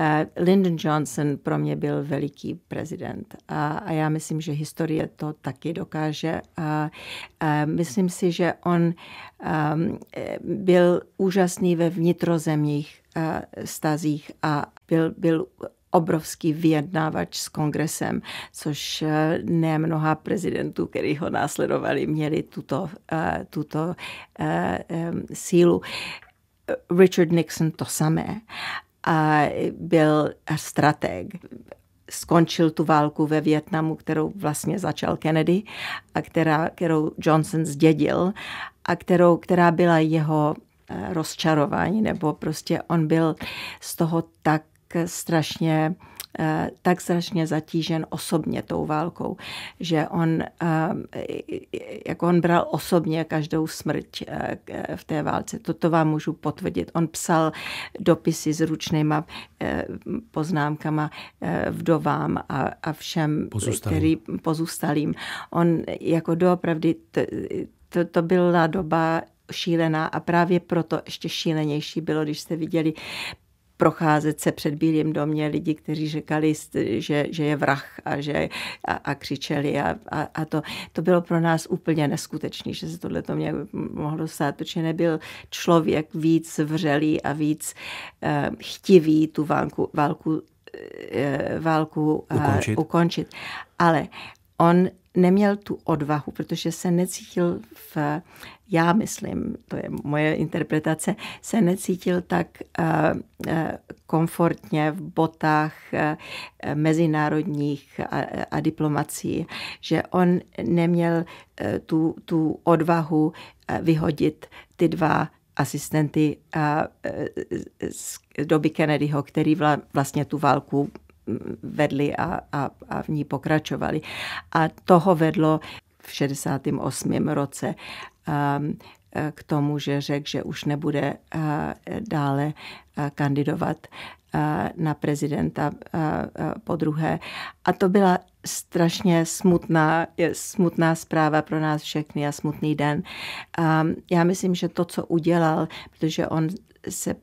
Eh, Lyndon Johnson pro mě byl veliký prezident a, a já myslím, že historie to taky dokáže. A, a myslím si, že on ehm, eh, byl úžasný ve vnitrozemních uh, stazích a byl, byl obrovský vyjednávač s kongresem, což ne mnoha prezidentů, který ho následovali, měli tuto, tuto sílu. Richard Nixon to samé a byl strateg. Skončil tu válku ve Větnamu, kterou vlastně začal Kennedy a která, kterou Johnson zdědil a kterou, která byla jeho eh, rozčarování, nebo prostě on byl z toho tak strašně Eh, tak strašně zatížen osobně tou válkou, že on, eh, jako on bral osobně každou smrt eh, v té válce. Toto vám můžu potvrdit. On psal dopisy s ručnýma poznámkama vdovám a, a všem, pozůstalým. který pozůstalým. On jako doopravdy, to, to, to byla doba šílená a právě proto ještě šílenější bylo, když jste viděli procházet se před Bílým domě lidi, kteří říkali, že, že je vrah a, že, a, a křičeli a, a, a to, to bylo pro nás úplně neskutečný, že se tohle to mě mohlo stát, protože nebyl člověk víc vřelý a víc eh, chtivý tu válku, válku, eh, válku eh, ukončit. ukončit. Ale on neměl tu odvahu, protože se necítil v, já myslím, to je moje interpretace, se necítil tak eh, eh, komfortně v botách eh, mezinárodních a, a diplomací, že on neměl tu, tu odvahu vyhodit ty dva asistenty z doby Kennedyho, který vlastně tu válku vedli a, a, a v ní pokračovali. A toho vedlo v 68. roce um, k tomu, že řekl, že už nebude uh, dále uh, kandidovat uh, na prezidenta po druhé. A to byla strašně smutná, smutná zpráva pro nás všechny a smutný den. Um, já myslím, že to, co udělal, protože on se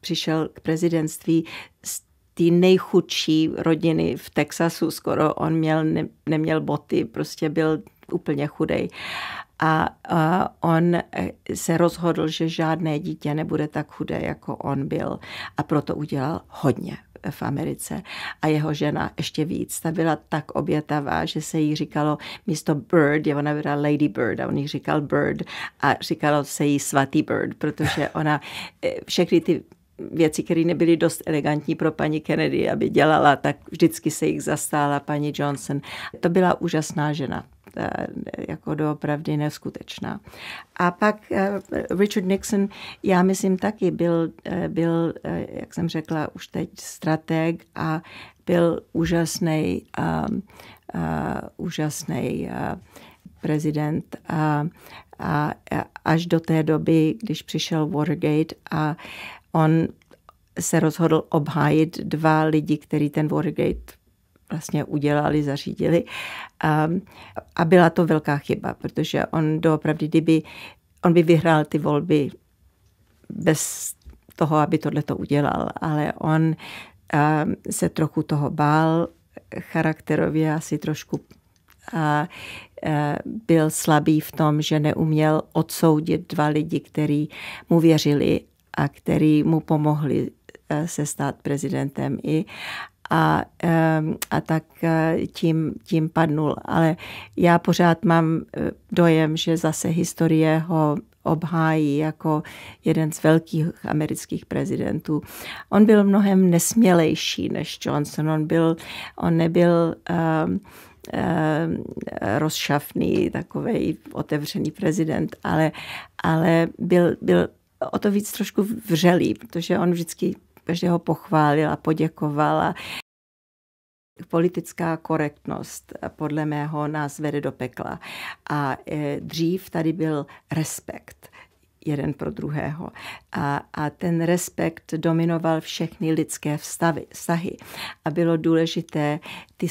přišel k prezidentství s té nejchudší rodiny v Texasu skoro. On měl, ne, neměl boty, prostě byl úplně chudej. A, a on eh, se rozhodl, že žádné dítě nebude tak chudé, jako on byl. A proto udělal hodně v Americe. A jeho žena ještě víc. Ta byla tak obětavá, že se jí říkalo místo Bird, je ona byla Lady Bird a on jí říkal Bird a říkalo se jí svatý Bird, protože ona eh, všechny ty věci, které nebyly dost elegantní pro paní Kennedy, aby dělala, tak vždycky se jich zastála paní Johnson. To byla úžasná žena jako doopravdy neskutečná. A pak eh, Richard Nixon, já myslím taky, byl, eh, byl eh, jak jsem řekla, už teď strateg a byl úžasný, uh, úžasný uh, prezident a, a až do té doby, když přišel Watergate a On se rozhodl obhájit dva lidi, který ten Watergate vlastně udělali, zařídili. A, ehm, a byla to velká chyba, protože on doopravdy, kdyby on by vyhrál ty volby bez toho, aby tohle to udělal, ale on a, ehm, se trochu toho bál, charakterově asi trošku a, a, e, byl slabý v tom, že neuměl odsoudit dva lidi, který mu věřili a který mu pomohli eh, se stát prezidentem i a, ehm, a tak eh, tím, tím padnul. Ale já pořád mám eh, dojem, že zase historie ho obhájí jako jeden z velkých amerických prezidentů. On byl mnohem nesmělejší než Johnson. On, byl, on nebyl um, um, rozšafný, takový otevřený prezident, ale, ale byl, byl o to víc trošku vřelý, protože on vždycky každého pochválil a poděkoval. A politická korektnost podle mého nás vede do pekla. A e, dřív tady byl respekt jeden pro druhého. A, a ten respekt dominoval všechny lidské vztavy, vztahy. A bylo důležité ty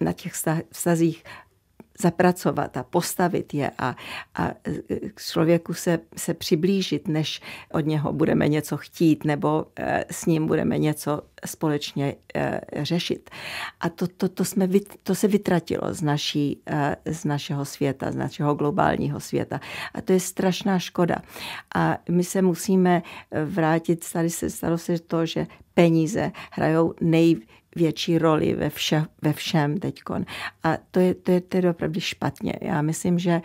na těch vztazích zapracovat a postavit je a, a e, k člověku se, se přiblížit, než od něho budeme něco chtít nebo e, s ním budeme něco společně e, řešit. A to, to, to, jsme, to se vytratilo z, naší, z našeho světa, z našeho globálního světa. A to je strašná škoda. A my se musíme vrátit, stalo se to, že peníze hrajou největší větší roli ve, vše, ve všem teďkon. A to je, to, je, tedy opravdu špatně. Já myslím, že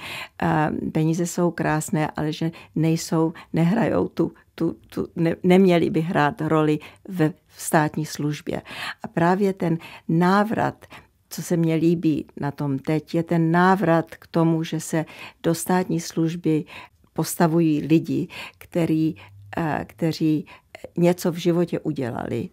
uh, peníze jsou krásné, ale že nejsou, nehrajou tu, tu, tu ne, neměli by hrát roli ve v státní službě. A právě ten návrat co se mně líbí na tom teď, je ten návrat k tomu, že se do státní služby postavují lidi, který, eh, kteří něco v životě udělali,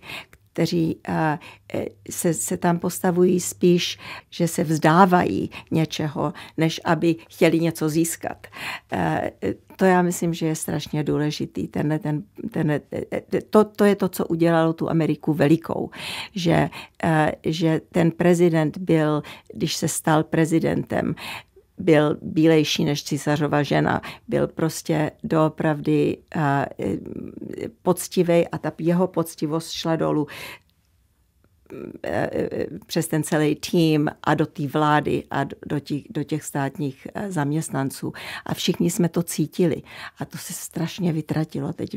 kteří eh, eh, se, se tam postavují spíš, že se vzdávají něčeho, než aby chtěli něco získat. Eh, to já myslím, že je strašně důležitý. Tenhle, ten, tenhle, to, to je to, co udělalo tu Ameriku velikou. Že, že ten prezident byl, když se stal prezidentem, byl bílejší než císařova žena. Byl prostě doopravdy eh, poctivý a ta jeho poctivost šla dolů eh, eh, přes ten celý tým a do té vlády a do těch, do těch státních zaměstnanců. A všichni jsme to cítili. A to se strašně vytratilo teď.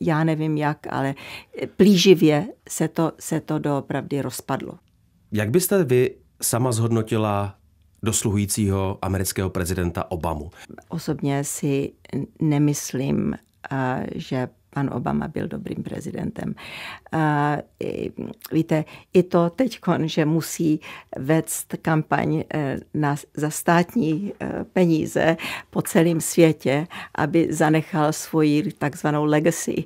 Já nevím jak, ale plíživě se to, se to doopravdy rozpadlo. Jak byste vy sama zhodnotila dosluhujícího amerického prezidenta Obamu. Osobně si nemyslím, eh, že pan Obama byl dobrým prezidentem. Eh, víte, i to teď, že musí vést kampaň eh, na, za státní peníze po celém světě, aby zanechal svoji takzvanou legacy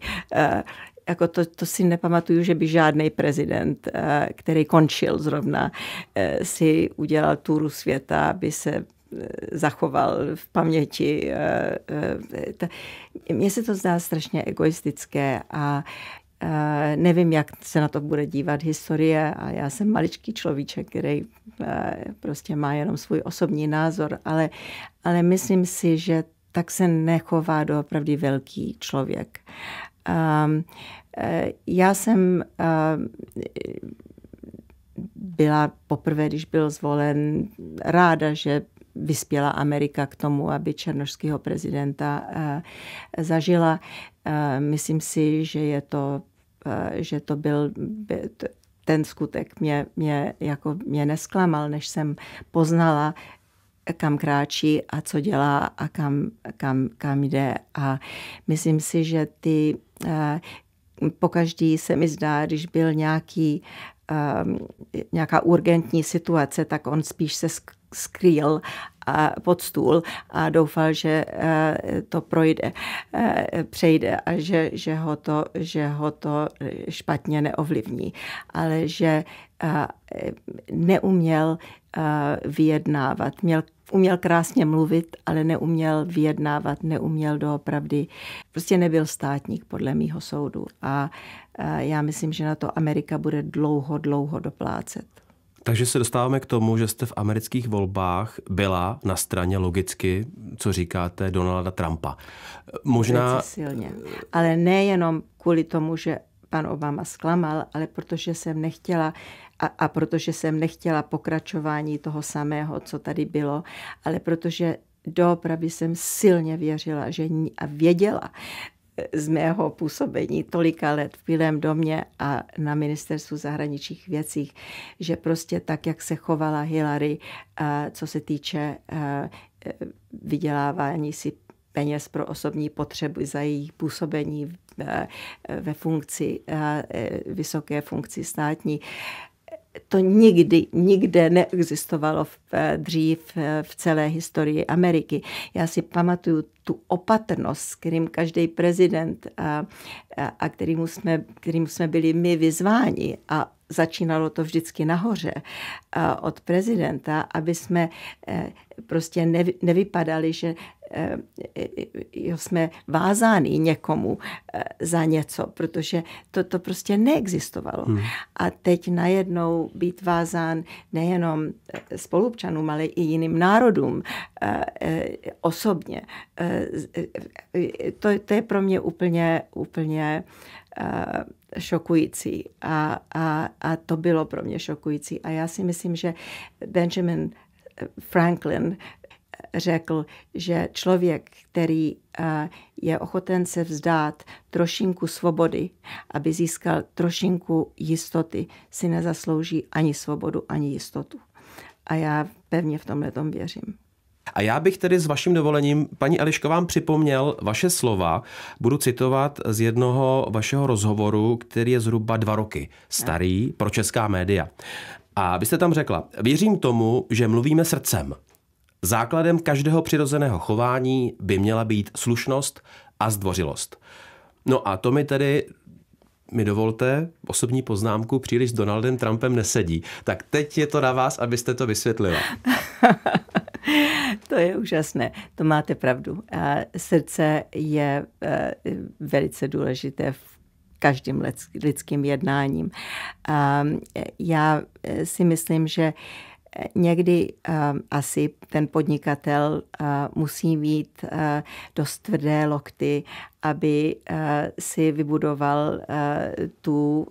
jako to, to si nepamatuju, že by žádný prezident, eh, který končil zrovna, eh, si udělal túru světa, aby se eh, zachoval v paměti. Mně se to zdá strašně egoistické a nevím, jak se na to bude dívat historie a já jsem maličký človíček, který prostě má jenom svůj osobní názor, ale, ale myslím si, že tak se nechová doopravdy velký člověk. Um, Eh, já jsem eh, byla poprvé, když byl zvolen, ráda, že vyspěla Amerika k tomu, aby černošského prezidenta eh, zažila. Myslím si, že je to, že to byl ten skutek mě, mě, jako mě nesklamal, než jsem poznala, kam kráčí a co dělá a kam, kam, kam jde. A myslím si, že ty pokaždý se mi zdá, když byl nějaký, ehm, nějaká urgentní situace, tak on spíš se skrýl a pod stůl a doufal, že eh, to projde, eh, přejde a že, že, ho to, že ho to špatně neovlivní. Ale že eh, neuměl vyjednávat. Měl, uměl krásně mluvit, ale neuměl vyjednávat, neuměl doopravdy. Prostě nebyl státník, podle mýho soudu. A já myslím, že na to Amerika bude dlouho, dlouho doplácet. Takže se dostáváme k tomu, že jste v amerických volbách byla na straně logicky, co říkáte, Donalda Trumpa. Možná... Velice silně. Ale nejenom kvůli tomu, že pan Obama zklamal, ale protože jsem nechtěla a, a protože jsem nechtěla pokračování toho samého, co tady bylo, ale protože doopravdy jsem silně věřila že ní, a věděla, z mého působení tolika let v Bílém domě a na ministerstvu zahraničních věcí, že prostě tak, jak se chovala Hillary, co se týče e, vydělávání si peněz pro osobní potřeby za její působení e, ve funkci, e, vysoké funkci státní, to nikdy, nikde neexistovalo v, eh, dřív eh, v celé historii Ameriky. Já si pamatuju tu opatrnost, s kterým každý prezident a, a, a kterým, jsme, kterým jsme byli my vyzváni a začínalo to vždycky nahoře od prezidenta, aby jsme eh, prostě nevy, nevypadali, že Eh, jo, jsme vázáni někomu eh, za něco, protože to, to prostě neexistovalo. Hmm. A teď najednou být vázán nejenom eh, spolupčanům, ale i jiným národům osobně, to, to je pro mě úplně, úplně šokující. A, a, a to bylo pro mě šokující. A já si myslím, že Benjamin Franklin řekl, že člověk, který eh, je ochoten se vzdát trošinku svobody, aby získal trošinku jistoty, si nezaslouží ani svobodu, ani jistotu. A já pevně v tomhle tom věřím. A já bych tedy s vaším dovolením, paní Eliško, vám připomněl vaše slova. Budu citovat z jednoho vašeho rozhovoru, který je zhruba dva roky starý pro česká média. A vy jste tam řekla, věřím tomu, že mluvíme srdcem. Základem každého přirozeného chování by měla být slušnost a zdvořilost. No a to mi tedy mi dovolte osobní poznámku, příliš s Donaldem Trumpem nesedí. Tak teď je to na vás, abyste to vysvětlila. to je úžasné, to máte pravdu. srdce je eh, velice důležité v každým lidským jednáním. já eh, si myslím, že někdy eh, asi ten podnikatel eh, musí mít eh, dost tvrdé lokty, aby si vybudoval tu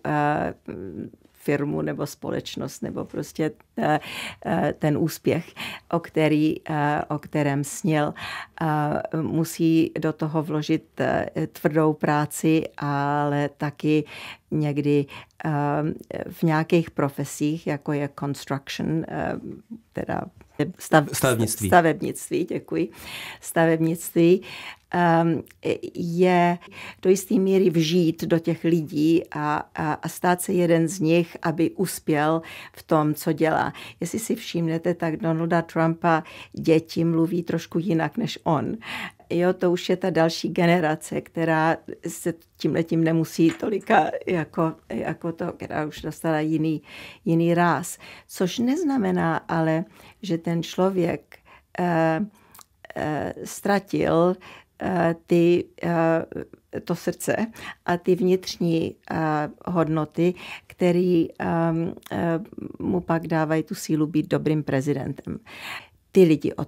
firmu nebo společnost nebo prostě eh, eh, ten úspěch, o, který, eh, o kterém snil. Musí do toho vložit tvrdou práci, ale taky někdy v nějakých profesích, jako je construction, teda stav, stavebnictví. stavebnictví, děkuji, stavebnictví, Ehm, je do jisté míry vžít do těch lidí a, a, a stát se jeden z nich, aby uspěl v tom, co dělá. Jestli si všimnete, tak Donalda Trumpa děti mluví trošku jinak než on jo, to už je ta další generace, která se tím letím nemusí tolika, jako, jako to, která už dostala jiný, jiný ráz. Což neznamená ale, že ten člověk eh, eh, ztratil Eh, ty, eh, to srdce a ty vnitřní eh, hodnoty, které mu pak dávají tu sílu být dobrým prezidentem. Ty lidi od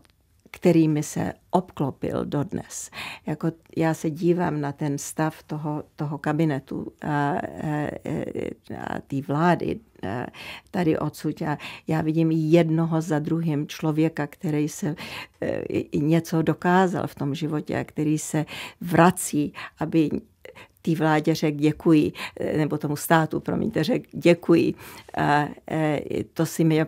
kterými se obklopil dodnes. Jako já se dívám na ten stav toho, toho kabinetu a, a, a té vlády a, tady odsud. A já vidím jednoho za druhým člověka, který se a, e, něco dokázal v tom životě a který se vrací, aby té vládě řekl děkuji, e, nebo tomu státu, promiňte, řekl děkuji. A, a, e, to si mě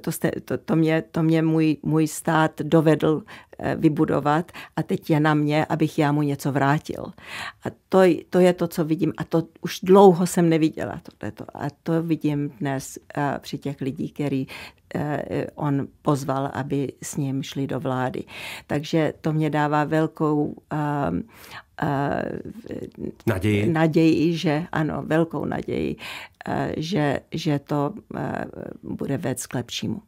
to, jste, to, to mě, to mě můj, můj stát dovedl eh, vybudovat a teď je na mě, abych já mu něco vrátil. A to, to je to, co vidím. A to už dlouho jsem neviděla. Tohleto. A to vidím dnes eh, při těch lidí, který eh, on pozval, aby s ním šli do vlády. Takže to mě dává velkou ehm, naději. naději, že ano, velkou naději, Eh, že, že to eh, bude vést k lepšímu.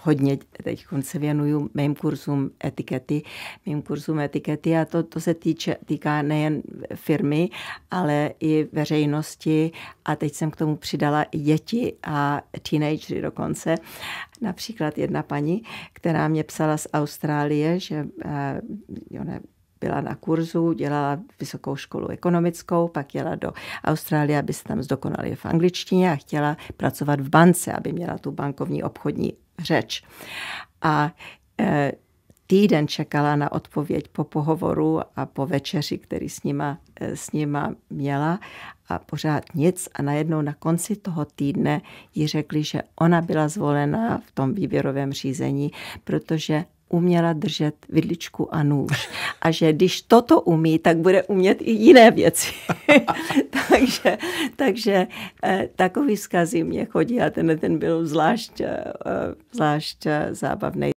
Hodně teď se věnuju mým kurzům etikety, mým kurzům etikety a to, to se týče, týká nejen firmy, ale i veřejnosti a teď jsem k tomu přidala i děti a teenagery dokonce. Například jedna paní, která mě psala z Austrálie, že eh, ona byla na kurzu, dělala vysokou školu ekonomickou, pak jela do Austrálie, aby se tam zdokonalila v angličtině a chtěla pracovat v bance, aby měla tu bankovní obchodní řeč. A e, týden čekala na odpověď po pohovoru a po večeři, který s nima, e, s nima měla a pořád nic. A najednou na konci toho týdne jí řekli, že ona byla zvolena v tom výběrovém řízení, protože uměla držet vidličku a nůž. A že když toto umí, tak bude umět i jiné věci. takže takže eh, takový zkazy mě chodí a ten, ten byl zvlášť, eh, eh, zvlášť zábavný.